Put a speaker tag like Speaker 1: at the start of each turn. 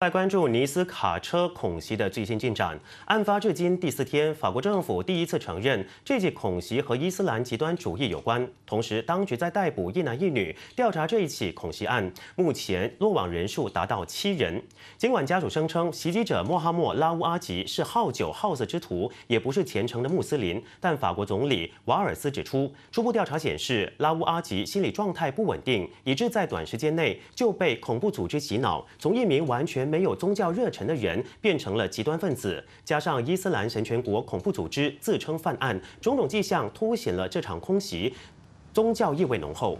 Speaker 1: 来关注尼斯卡车恐袭的最新进展。案发至今第四天，法国政府第一次承认这起恐袭和伊斯兰极端主义有关。同时，当局在逮捕一男一女调查这一起恐袭案。目前落网人数达到七人。尽管家属声称袭击者穆罕默·拉乌阿吉是好酒好色之徒，也不是虔诚的穆斯林，但法国总理瓦尔斯指出，初步调查显示拉乌阿吉心理状态不稳定，以致在短时间内就被恐怖组织洗脑，从一名完全。没有宗教热忱的人变成了极端分子，加上伊斯兰神权国恐怖组织自称犯案，种种迹象凸显了这场空袭宗教意味浓厚。